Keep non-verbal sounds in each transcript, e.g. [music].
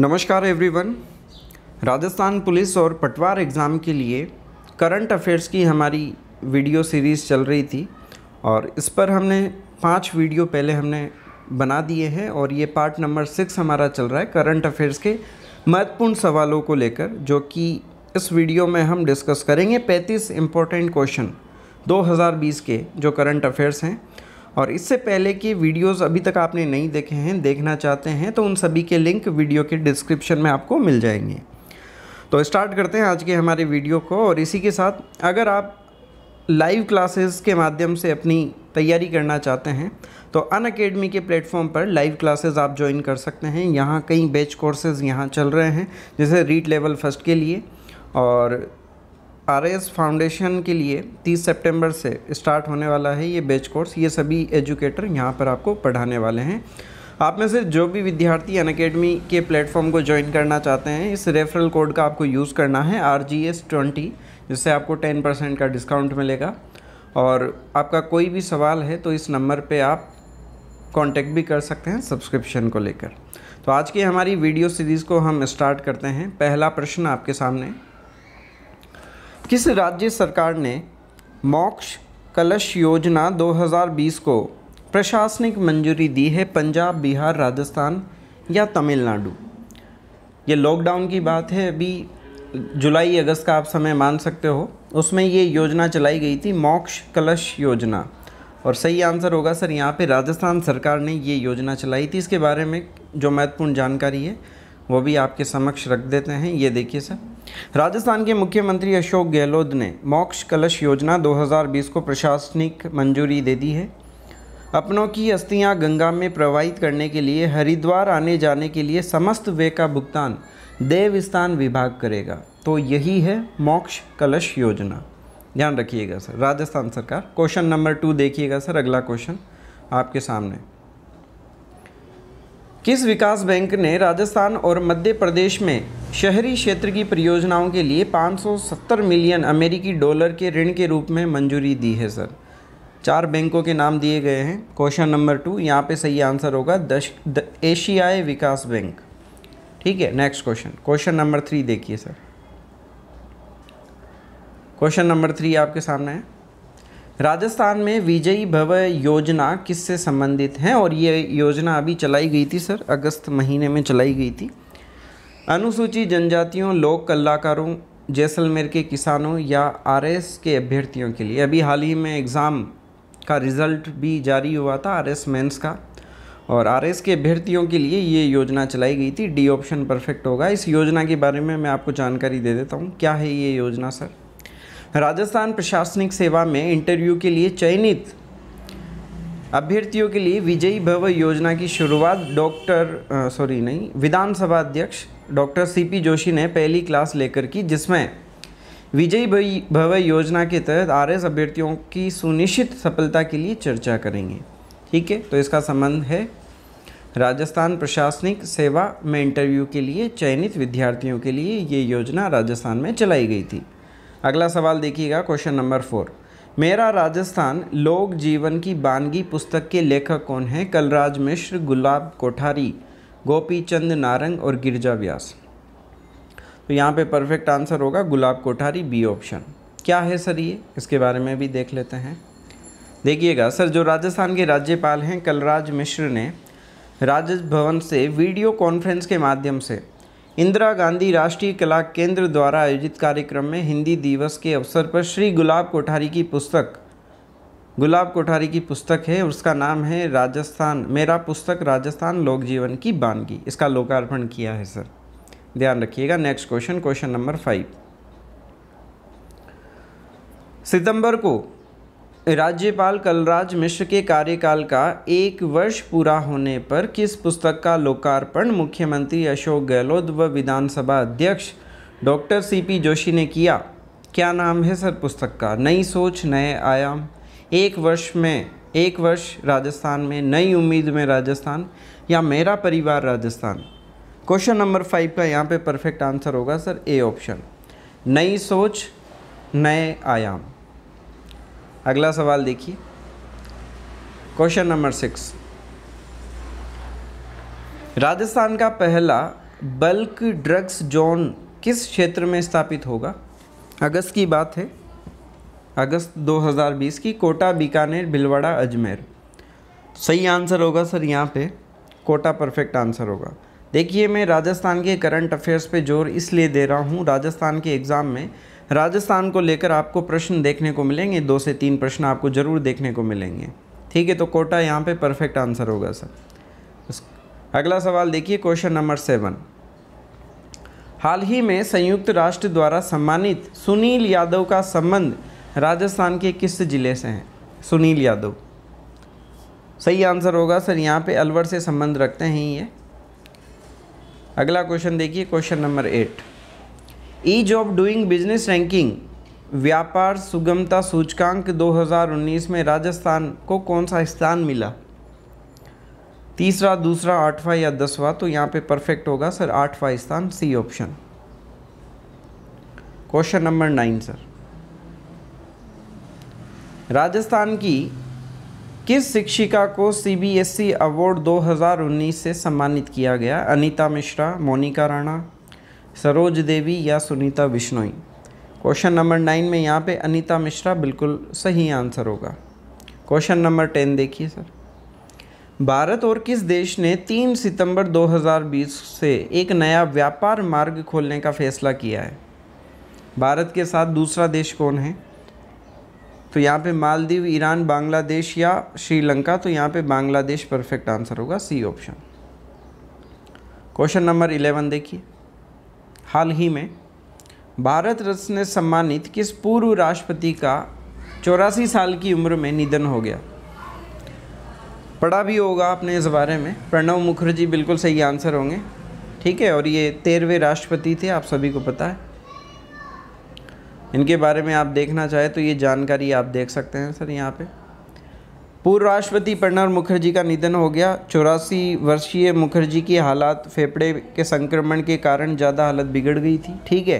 नमस्कार everyone Rajasthan police और पटवार एग्ज़ाम के लिए करंट अफेयर्स की हमारी वीडियो सीरीज़ चल रही थी और इस पर हमने पांच वीडियो पहले हमने बना दिए हैं और ये पार्ट नंबर सिक्स हमारा चल रहा है करंट अफेयर्स के महत्वपूर्ण सवालों को लेकर जो कि इस वीडियो में हम डिस्कस करेंगे पैंतीस इम्पोर्टेंट क्वेश्चन 2020 के जो करंट अफेयर्स हैं और इससे पहले की वीडियोस अभी तक आपने नहीं देखे हैं देखना चाहते हैं तो उन सभी के लिंक वीडियो के डिस्क्रिप्शन में आपको मिल जाएंगे तो स्टार्ट करते हैं आज के हमारे वीडियो को और इसी के साथ अगर आप लाइव क्लासेस के माध्यम से अपनी तैयारी करना चाहते हैं तो अन अकेडमी के प्लेटफॉर्म पर लाइव क्लासेस आप ज्वाइन कर सकते हैं यहाँ कई बैच कोर्सेज यहाँ चल रहे हैं जैसे रीट लेवल फर्स्ट के लिए और आर फाउंडेशन के लिए 30 सितंबर से स्टार्ट होने वाला है ये बैच कोर्स ये सभी एजुकेटर यहाँ पर आपको पढ़ाने वाले हैं आप में से जो भी विद्यार्थी अन अकेडमी के प्लेटफॉर्म को ज्वाइन करना चाहते हैं इस रेफरल कोड का आपको यूज़ करना है आर जी एस ट्वेंटी जिससे आपको टेन परसेंट का डिस्काउंट मिलेगा और आपका कोई भी सवाल है तो इस नंबर पे आप कांटेक्ट भी कर सकते हैं सब्सक्रिप्शन को लेकर तो आज की हमारी वीडियो सीरीज़ को हम स्टार्ट करते हैं पहला प्रश्न आपके सामने किस राज्य सरकार ने मोक्ष कलश योजना 2020 को प्रशासनिक मंजूरी दी है पंजाब बिहार राजस्थान या तमिलनाडु ये लॉकडाउन की बात है अभी जुलाई अगस्त का आप समय मान सकते हो उसमें ये योजना चलाई गई थी मोक्ष कलश योजना और सही आंसर होगा सर यहाँ पे राजस्थान सरकार ने ये योजना चलाई थी इसके बारे में जो महत्वपूर्ण जानकारी है वो भी आपके समक्ष रख देते हैं ये देखिए सर राजस्थान के मुख्यमंत्री अशोक गहलोत ने मोक्ष कलश योजना 2020 को प्रशासनिक मंजूरी दे दी है अपनों की अस्थियां गंगा में प्रवाहित करने के लिए हरिद्वार आने जाने के लिए समस्त वे का भुगतान देवस्थान विभाग करेगा तो यही है मोक्ष कलश योजना ध्यान रखिएगा सर राजस्थान सरकार क्वेश्चन नंबर टू देखिएगा सर अगला क्वेश्चन आपके सामने किस विकास बैंक ने राजस्थान और मध्य प्रदेश में शहरी क्षेत्र की परियोजनाओं के लिए 570 मिलियन अमेरिकी डॉलर के ऋण के रूप में मंजूरी दी है सर चार बैंकों के नाम दिए गए हैं क्वेश्चन नंबर टू यहाँ पे सही आंसर होगा दश द एशियाई विकास बैंक ठीक है next question question number three देखिए सर क्वेश्चन नंबर थ्री आपके सामने है राजस्थान में विजयी भव योजना किससे संबंधित है और ये योजना अभी चलाई गई थी सर अगस्त महीने में चलाई गई थी अनुसूचित जनजातियों लोक कलाकारों जैसलमेर के किसानों या आरएस के अभ्यर्थियों के लिए अभी हाल ही में एग्ज़ाम का रिज़ल्ट भी जारी हुआ था आरएस मेंस का और आरएस के अभ्यर्थियों के लिए ये योजना चलाई गई थी डी ऑप्शन परफेक्ट होगा इस योजना के बारे में मैं आपको जानकारी दे देता हूँ क्या है ये योजना सर राजस्थान प्रशासनिक सेवा में इंटरव्यू के लिए चयनित अभ्यर्थियों के लिए विजयी भव योजना की शुरुआत डॉक्टर सॉरी नहीं विधानसभा अध्यक्ष डॉक्टर सीपी जोशी ने पहली क्लास लेकर की जिसमें विजयी भव योजना के तहत आर एस अभ्यर्थियों की सुनिश्चित सफलता के लिए चर्चा करेंगे ठीक है तो इसका संबंध है राजस्थान प्रशासनिक सेवा में इंटरव्यू के लिए चयनित विद्यार्थियों के लिए ये योजना राजस्थान में चलाई गई थी अगला सवाल देखिएगा क्वेश्चन नंबर फोर मेरा राजस्थान लोक जीवन की बानगी पुस्तक के लेखक कौन हैं कलराज मिश्र गुलाब कोठारी गोपी चंद नारंग और गिरजा व्यास तो यहाँ पे परफेक्ट आंसर होगा गुलाब कोठारी बी ऑप्शन क्या है सर ये इसके बारे में भी देख लेते हैं देखिएगा सर जो राजस्थान के राज्यपाल हैं कलराज मिश्र ने राजभवन से वीडियो कॉन्फ्रेंस के माध्यम से इंदिरा गांधी राष्ट्रीय कला केंद्र द्वारा आयोजित कार्यक्रम में हिंदी दिवस के अवसर पर श्री गुलाब कोठारी की पुस्तक गुलाब कोठारी की पुस्तक है उसका नाम है राजस्थान मेरा पुस्तक राजस्थान लोक जीवन की बानगी इसका लोकार्पण किया है सर ध्यान रखिएगा next question question number five सितंबर को राज्यपाल कलराज मिश्र के कार्यकाल का एक वर्ष पूरा होने पर किस पुस्तक का लोकार्पण मुख्यमंत्री अशोक गहलोत व विधानसभा अध्यक्ष डॉक्टर सीपी जोशी ने किया क्या नाम है सर पुस्तक का नई सोच नए आयाम एक वर्ष में एक वर्ष राजस्थान में नई उम्मीद में राजस्थान या मेरा परिवार राजस्थान क्वेश्चन नंबर फाइव का यहाँ पे परफेक्ट आंसर होगा सर ए ऑप्शन नई सोच नए आयाम अगला सवाल देखिए क्वेश्चन नंबर सिक्स राजस्थान का पहला बल्क ड्रग्स जोन किस क्षेत्र में स्थापित होगा अगस्त की बात है अगस्त 2020 की कोटा बीकानेर भिलवाड़ा अजमेर सही आंसर होगा सर यहाँ पे कोटा परफेक्ट आंसर होगा देखिए मैं राजस्थान के करंट अफेयर्स पे जोर इसलिए दे रहा हूँ राजस्थान के एग्ज़ाम में राजस्थान को लेकर आपको प्रश्न देखने को मिलेंगे दो से तीन प्रश्न आपको ज़रूर देखने को मिलेंगे ठीक है तो कोटा यहाँ पे परफेक्ट आंसर होगा सर अगला सवाल देखिए क्वेश्चन नंबर सेवन हाल ही में संयुक्त राष्ट्र द्वारा सम्मानित सुनील यादव का संबंध राजस्थान के किस ज़िले से है सुनील यादव सही आंसर होगा सर यहाँ पे अलवर से संबंध रखते हैं ये अगला क्वेश्चन देखिए question number eight ease of doing business ranking व्यापार सुगमता सूचकांक 2019 में राजस्थान को कौन सा स्थान मिला तीसरा दूसरा आठवां या दसवां तो यहाँ पे परफेक्ट होगा सर आठवां स्थान C option question number nine sir Rajasthan की किस शिक्षिका को सीबीएसई अवार्ड 2019 से सम्मानित किया गया अनीता मिश्रा मोनिका राणा सरोज देवी या Sunita Bishnoi question number nine में यहाँ पे अनीता मिश्रा बिल्कुल सही आंसर होगा क्वेश्चन नंबर टेन देखिए सर भारत और किस देश ने तीन सितंबर 2020 से एक नया व्यापार मार्ग खोलने का फैसला किया है भारत के साथ दूसरा देश कौन है तो यहाँ पे मालदीव ईरान बांग्लादेश या श्रीलंका तो यहाँ पे बांग्लादेश परफेक्ट आंसर होगा C option question number eleven देखिए हाल ही में भारत रत्न सम्मानित किस पूर्व राष्ट्रपति का चौरासी साल की उम्र में निधन हो गया पढ़ा भी होगा आपने इस बारे में प्रणव मुखर्जी बिल्कुल सही आंसर होंगे ठीक है और ये तेरहवें राष्ट्रपति थे आप सभी को पता है इनके बारे में आप देखना चाहें तो ये जानकारी आप देख सकते हैं सर यहाँ पे पूर्व राष्ट्रपति प्रणब मुखर्जी का निधन हो गया चौरासी वर्षीय मुखर्जी की हालात फेफड़े के संक्रमण के कारण ज़्यादा हालत बिगड़ गई थी ठीक है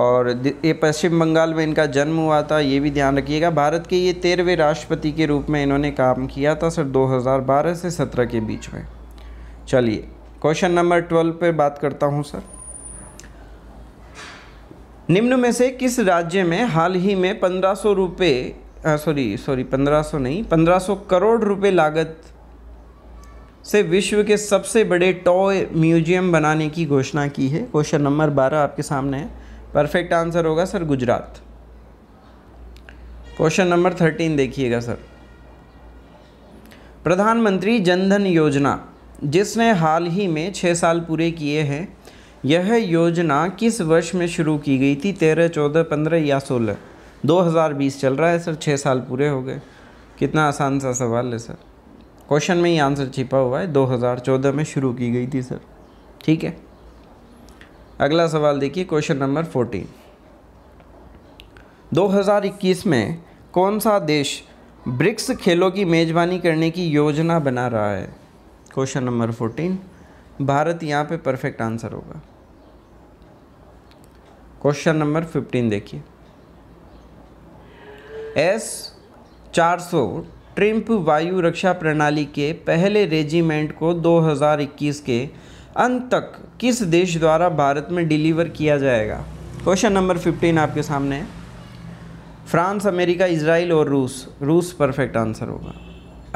और ये पश्चिम बंगाल में इनका जन्म हुआ था ये भी ध्यान रखिएगा भारत के ये तेरहवें राष्ट्रपति के रूप में इन्होंने काम किया था सर 2012 से 17 के बीच में चलिए क्वेश्चन नंबर ट्वेल्व पर बात करता हूँ सर निम्न में से किस राज्य में हाल ही में पंद्रह सौ रुपये सॉरी सॉरी 1500 नहीं 1500 करोड़ रुपए लागत से विश्व के सबसे बड़े टॉय म्यूजियम बनाने की घोषणा की है क्वेश्चन नंबर 12 आपके सामने है परफेक्ट आंसर होगा सर गुजरात क्वेश्चन नंबर 13 देखिएगा सर प्रधानमंत्री जनधन योजना जिसने हाल ही में छः साल पूरे किए हैं यह योजना किस वर्ष में शुरू की गई थी तेरह चौदह पंद्रह या सोलह 2020 चल रहा है सर छः साल पूरे हो गए कितना आसान सा सवाल है सर क्वेश्चन में ही आंसर छिपा हुआ है 2014 में शुरू की गई थी सर ठीक है अगला सवाल देखिए क्वेश्चन नंबर 14 2021 में कौन सा देश ब्रिक्स खेलों की मेज़बानी करने की योजना बना रहा है क्वेश्चन नंबर 14 भारत यहाँ पे परफेक्ट आंसर होगा क्वेश्चन नंबर 15 देखिए एस 400 ट्रिम्प वायु रक्षा प्रणाली के पहले रेजिमेंट को 2021 के अंत तक किस देश द्वारा भारत में डिलीवर किया जाएगा क्वेश्चन नंबर 15 आपके सामने है फ्रांस अमेरिका इसराइल और रूस रूस परफेक्ट आंसर होगा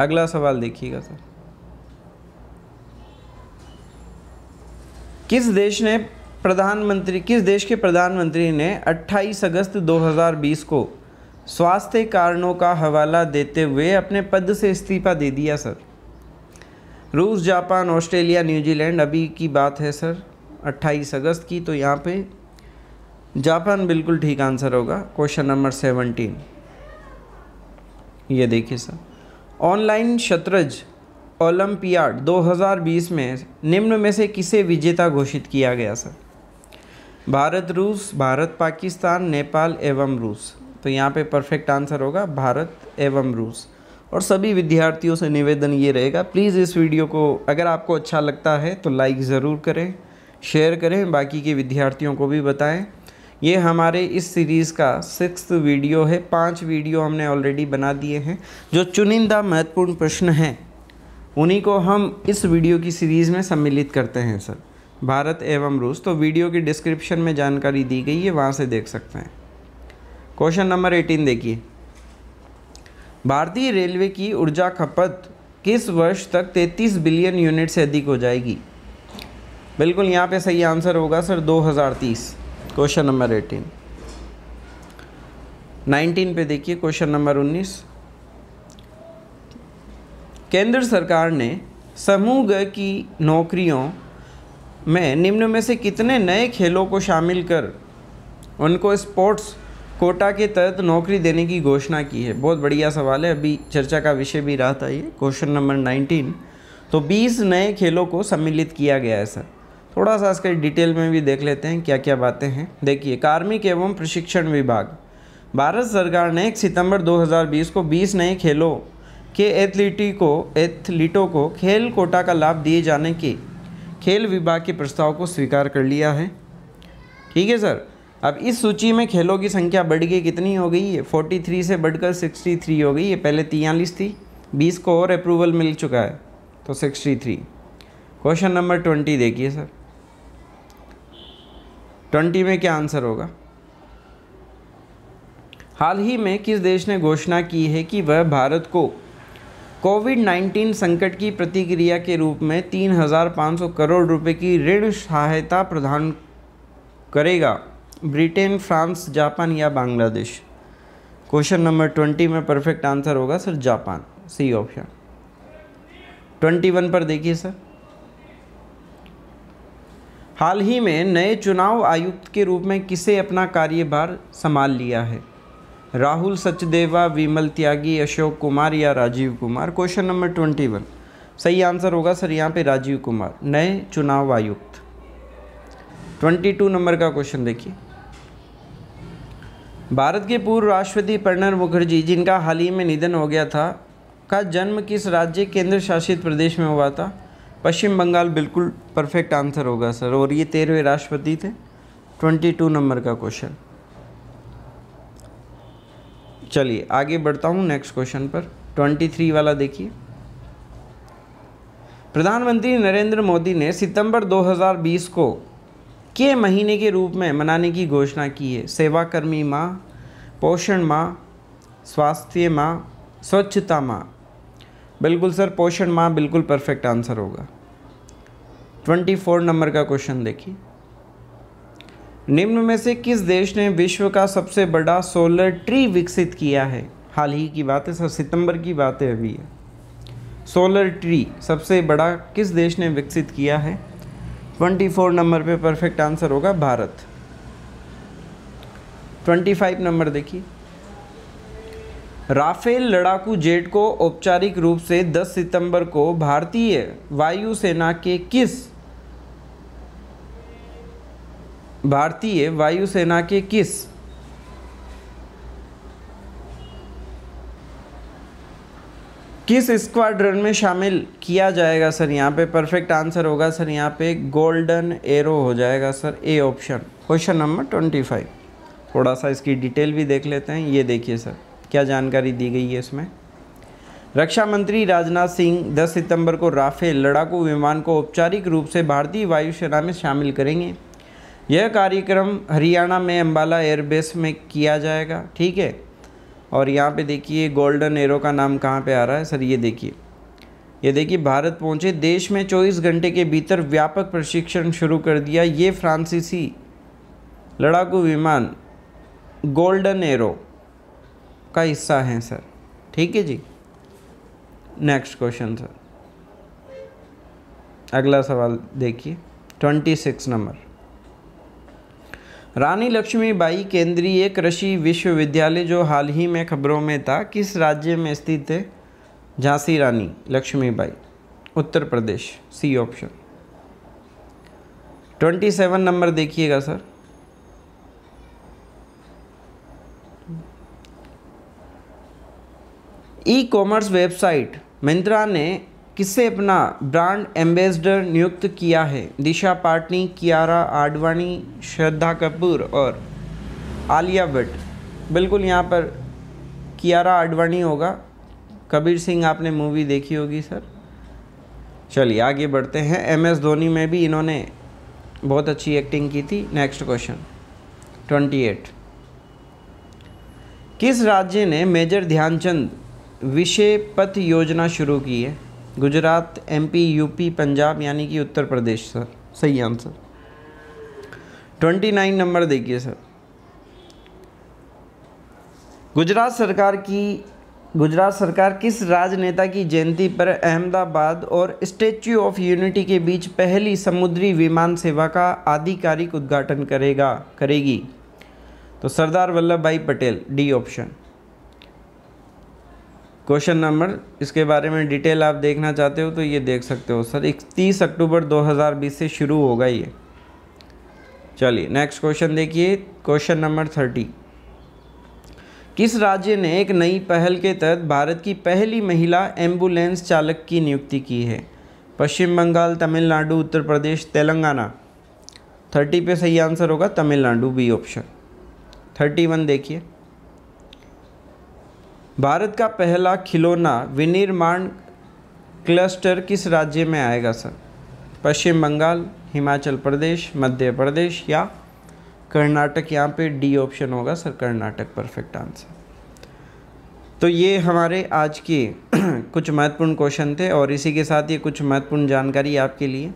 अगला सवाल देखिएगा सर किस देश ने प्रधानमंत्री किस देश के प्रधानमंत्री ने 28 अगस्त 2020 को स्वास्थ्य कारणों का हवाला देते हुए अपने पद से इस्तीफ़ा दे दिया सर रूस जापान ऑस्ट्रेलिया न्यूजीलैंड अभी की बात है सर 28 अगस्त की तो यहाँ पे जापान बिल्कुल ठीक आंसर होगा क्वेश्चन नंबर सेवनटीन ये देखिए सर ऑनलाइन शतरज ओलंपियाड 2020 में निम्न में से किसे विजेता घोषित किया गया सर भारत रूस भारत पाकिस्तान नेपाल एवं रूस तो यहाँ पे परफेक्ट आंसर होगा भारत एवं रूस और सभी विद्यार्थियों से निवेदन ये रहेगा प्लीज़ इस वीडियो को अगर आपको अच्छा लगता है तो लाइक ज़रूर करें शेयर करें बाकी के विद्यार्थियों को भी बताएं ये हमारे इस सीरीज़ का सिक्स वीडियो है पांच वीडियो हमने ऑलरेडी बना दिए हैं जो चुनिंदा महत्वपूर्ण प्रश्न हैं उन्हीं को हम इस वीडियो की सीरीज़ में सम्मिलित करते हैं सर भारत एवं रूस तो वीडियो की डिस्क्रिप्शन में जानकारी दी गई है वहाँ से देख सकते हैं क्वेश्चन नंबर एटीन देखिए भारतीय रेलवे की ऊर्जा खपत किस वर्ष तक 33 बिलियन यूनिट से अधिक हो जाएगी बिल्कुल यहाँ पे सही आंसर होगा सर 2030 क्वेश्चन नंबर 18 19 पे देखिए क्वेश्चन नंबर 19 केंद्र सरकार ने समूह की नौकरियों में निम्न में से कितने नए खेलों को शामिल कर उनको स्पोर्ट्स कोटा के तहत नौकरी देने की घोषणा की है बहुत बढ़िया सवाल है अभी चर्चा का विषय भी रहा था ये क्वेश्चन नंबर नाइनटीन तो बीस नए खेलों को सम्मिलित किया गया है सर थोड़ा सा इसके डिटेल में भी देख लेते हैं क्या क्या बातें हैं देखिए कार्मिक एवं प्रशिक्षण विभाग भारत सरकार ने एक सितंबर 2020 को 20 नए खेलों के एथलीटी को एथलीटों को खेल कोटा का लाभ दिए जाने के खेल विभाग के प्रस्ताव को स्वीकार कर लिया है ठीक है सर अब इस सूची में खेलों की संख्या बढ़ गई कितनी हो गई है फोर्टी थ्री से बढ़कर सिक्सटी थ्री हो गई है पहले तियालीस थी बीस को और अप्रूवल मिल चुका है तो sixty three question number twenty देखिए सर ट्वेंटी में क्या आंसर होगा हाल ही में किस देश ने घोषणा की है कि वह भारत को कोविड 19 संकट की प्रतिक्रिया के रूप में 3,500 करोड़ रुपए की ऋण सहायता प्रदान करेगा ब्रिटेन फ्रांस जापान या बांग्लादेश क्वेश्चन नंबर ट्वेंटी में परफेक्ट आंसर होगा sir Japan C option twenty one पर देखिए सर हाल ही में नए चुनाव आयुक्त के रूप में किसे अपना कार्यभार संभाल लिया है राहुल सचदेवा विमल त्यागी अशोक कुमार या Rajiv Kumar question number twenty one सही आंसर होगा सर यहाँ पे राजीव कुमार नए चुनाव आयुक्त ट्वेंटी टू नंबर का क्वेश्चन देखिए भारत के पूर्व राष्ट्रपति प्रणब मुखर्जी जिनका हाल ही में निधन हो गया था का जन्म किस राज्य केंद्र शासित प्रदेश में हुआ था पश्चिम बंगाल बिल्कुल परफेक्ट आंसर होगा सर और ये तेरहवें राष्ट्रपति थे ट्वेंटी टू नंबर का क्वेश्चन चलिए आगे बढ़ता हूँ नेक्स्ट क्वेश्चन पर ट्वेंटी थ्री वाला देखिए प्रधानमंत्री नरेंद्र मोदी ने सितंबर 2020 को के महीने के रूप में मनाने की घोषणा की है सेवाकर्मी माँ पोषण माँ स्वास्थ्य माँ स्वच्छता माँ बिल्कुल सर पोषण माँ बिल्कुल परफेक्ट आंसर होगा ट्वेंटी फोर नंबर का क्वेश्चन देखिए निम्न में से किस देश ने विश्व का सबसे बड़ा सोलर ट्री विकसित किया है हाल ही की बात है सर सितंबर की बात है अभी है सोलर ट्री सबसे बड़ा किस देश ने विकसित किया है ट्वेंटी फोर नंबर पे परफेक्ट आंसर होगा भारत ट्वेंटी फाइव नंबर देखिए राफेल लड़ाकू जेट को औपचारिक रूप से 10 सितंबर को भारतीय वायुसेना के किस भारतीय वायुसेना के किस किस स्क्वाड्रन में शामिल किया जाएगा सर यहाँ पे परफेक्ट आंसर होगा सर यहाँ पे गोल्डन एरो हो जाएगा sir A option question number twenty five थोड़ा सा इसकी डिटेल भी देख लेते हैं ये देखिए सर क्या जानकारी दी गई है इसमें रक्षा मंत्री राजनाथ सिंह 10 सितंबर को राफेल लड़ाकू विमान को औपचारिक रूप से भारतीय वायुसेना में शामिल करेंगे यह कार्यक्रम हरियाणा में अम्बाला एयरबेस में किया जाएगा ठीक है और यहाँ पे देखिए गोल्डन एरो का नाम कहाँ पे आ रहा है सर ये देखिए ये देखिए भारत पहुँचे देश में 24 घंटे के भीतर व्यापक प्रशिक्षण शुरू कर दिया ये फ्रांसीसी लड़ाकू विमान गोल्डन एरो का हिस्सा हैं सर ठीक है जी नेक्स्ट क्वेश्चन सर अगला सवाल देखिए 26 नंबर रानी लक्ष्मीबाई केंद्रीय कृषि विश्वविद्यालय जो हाल ही में खबरों में था किस राज्य में स्थित है Jhansi Rani Lakshmibai Uttar Pradesh C option twenty seven number देखिएगा sir e commerce website Myntra ने किससे अपना ब्रांड एम्बेसडर नियुक्त किया है दिशा पाटनी कियारा आडवाणी श्रद्धा कपूर और आलिया भट्ट बिल्कुल यहाँ पर कियारा आडवाणी होगा कबीर सिंह आपने मूवी देखी होगी सर चलिए आगे बढ़ते हैं एम एस धोनी में भी इन्होंने बहुत अच्छी एक्टिंग की थी नेक्स्ट क्वेश्चन ट्वेंटी एट किस राज्य ने मेजर ध्यानचंद विषय पथ योजना शुरू की है गुजरात एमपी यूपी पंजाब यानी कि उत्तर प्रदेश सर सही आंसर ट्वेंटी नाइन नंबर देखिए सर गुजरात सरकार की गुजरात सरकार किस राजनेता की जयंती पर अहमदाबाद और स्टेच्यू ऑफ यूनिटी के बीच पहली समुद्री विमान सेवा का आधिकारिक उद्घाटन करेगा करेगी तो Sardar Vallabh Bhai Patel D option question number इसके बारे में डिटेल आप देखना चाहते हो तो ये देख सकते हो सर इकतीस अक्टूबर 2020 से शुरू होगा ये चलिए नेक्स्ट क्वेश्चन देखिए क्वेश्चन नंबर थर्टी किस राज्य ने एक नई पहल के तहत भारत की पहली महिला एम्बुलेंस चालक की नियुक्ति की है पश्चिम बंगाल तमिलनाडु उत्तर प्रदेश तेलंगाना थर्टी पे सही आंसर होगा Tamil Nadu B option thirty one देखिए भारत का पहला खिलौना विनिर्माण क्लस्टर किस राज्य में आएगा सर पश्चिम बंगाल हिमाचल प्रदेश मध्य प्रदेश या कर्नाटक यहाँ पे डी ऑप्शन होगा सर कर्नाटक परफेक्ट आंसर तो ये हमारे आज के [clears throat] कुछ महत्वपूर्ण क्वेश्चन थे और इसी के साथ ये कुछ महत्वपूर्ण जानकारी आपके लिए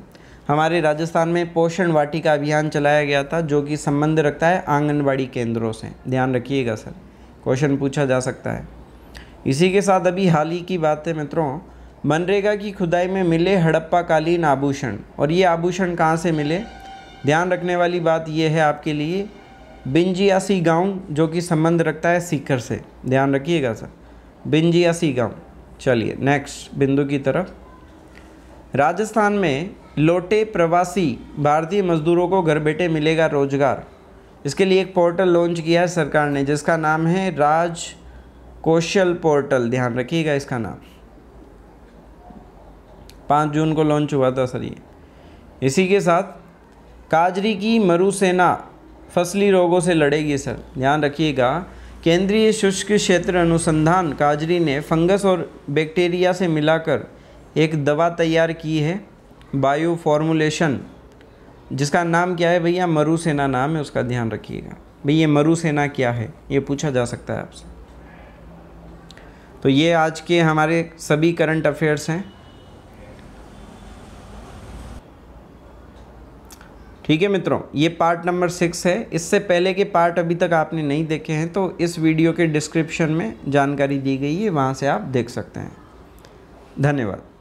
हमारे राजस्थान में पोषण वाटिका अभियान चलाया गया था जो कि संबंध रखता है आंगनबाड़ी केंद्रों से ध्यान रखिएगा सर क्वेश्चन पूछा जा सकता है इसी के साथ अभी हाल ही की बात है मित्रों मनरेगा की खुदाई में मिले हड़प्पा कालीन आभूषण और ये आभूषण कहाँ से मिले ध्यान रखने वाली बात यह है आपके लिए बिंजियासी गांव जो कि संबंध रखता है सीकर से ध्यान रखिएगा सर बिंजियासी गांव चलिए नेक्स्ट बिंदु की तरफ राजस्थान में लौटे प्रवासी भारतीय मजदूरों को घर बैठे मिलेगा रोजगार इसके लिए एक पोर्टल लॉन्च किया है सरकार ने जिसका नाम है राज कोशल पोर्टल ध्यान रखिएगा इसका नाम पाँच जून को लॉन्च हुआ था सर ये इसी के साथ काजरी की मरुसेना फसली रोगों से लड़ेगी सर ध्यान रखिएगा केंद्रीय शुष्क क्षेत्र अनुसंधान काजरी ने फंगस और बैक्टीरिया से मिलाकर एक दवा तैयार की है बायो फॉर्मुलेशन जिसका नाम क्या है भैया मरुसेना नाम है उसका ध्यान रखिएगा भैया मरुसेना क्या है ये पूछा जा सकता है आपसे तो ये आज के हमारे सभी करंट अफेयर्स हैं ठीक है मित्रों ये पार्ट नंबर सिक्स है इससे पहले के पार्ट अभी तक आपने नहीं देखे हैं तो इस वीडियो के डिस्क्रिप्शन में जानकारी दी गई है वहाँ से आप देख सकते हैं धन्यवाद